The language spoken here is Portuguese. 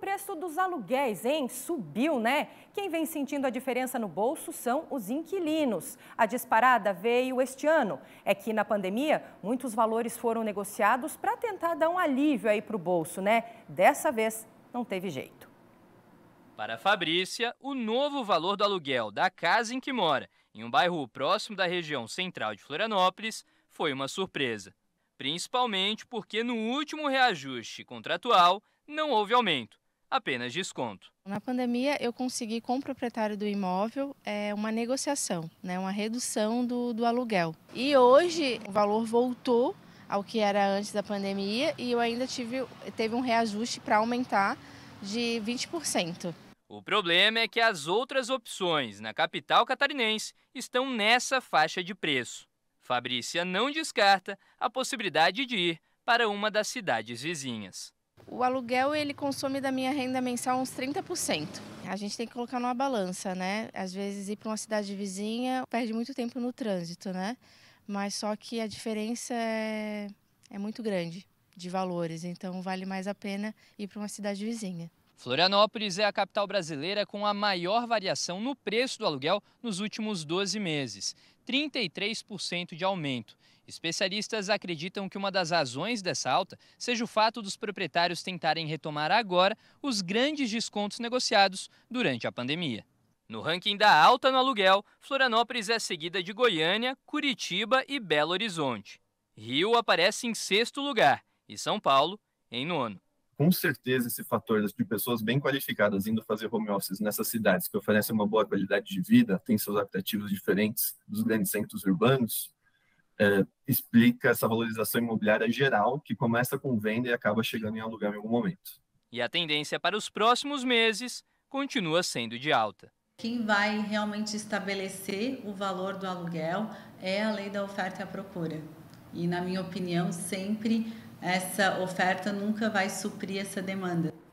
preço dos aluguéis, hein? Subiu, né? Quem vem sentindo a diferença no bolso são os inquilinos. A disparada veio este ano. É que na pandemia, muitos valores foram negociados para tentar dar um alívio aí para o bolso, né? Dessa vez, não teve jeito. Para a Fabrícia, o novo valor do aluguel da casa em que mora, em um bairro próximo da região central de Florianópolis, foi uma surpresa. Principalmente porque no último reajuste contratual não houve aumento apenas desconto. Na pandemia, eu consegui com o proprietário do imóvel é, uma negociação, né, uma redução do, do aluguel. E hoje o valor voltou ao que era antes da pandemia e eu ainda tive teve um reajuste para aumentar de 20%. O problema é que as outras opções na capital catarinense estão nessa faixa de preço. Fabrícia não descarta a possibilidade de ir para uma das cidades vizinhas o aluguel ele consome da minha renda mensal uns 30%. A gente tem que colocar numa balança, né? Às vezes ir para uma cidade vizinha perde muito tempo no trânsito, né? Mas só que a diferença é, é muito grande de valores, então vale mais a pena ir para uma cidade vizinha. Florianópolis é a capital brasileira com a maior variação no preço do aluguel nos últimos 12 meses, 33% de aumento. Especialistas acreditam que uma das razões dessa alta seja o fato dos proprietários tentarem retomar agora os grandes descontos negociados durante a pandemia. No ranking da alta no aluguel, Florianópolis é seguida de Goiânia, Curitiba e Belo Horizonte. Rio aparece em sexto lugar e São Paulo em nono com certeza esse fator de pessoas bem qualificadas indo fazer home office nessas cidades que oferecem uma boa qualidade de vida, têm seus atrativos diferentes dos grandes centros urbanos, é, explica essa valorização imobiliária geral que começa com venda e acaba chegando em aluguel em algum momento. E a tendência para os próximos meses continua sendo de alta. Quem vai realmente estabelecer o valor do aluguel é a lei da oferta e a procura. E, na minha opinião, sempre essa oferta nunca vai suprir essa demanda.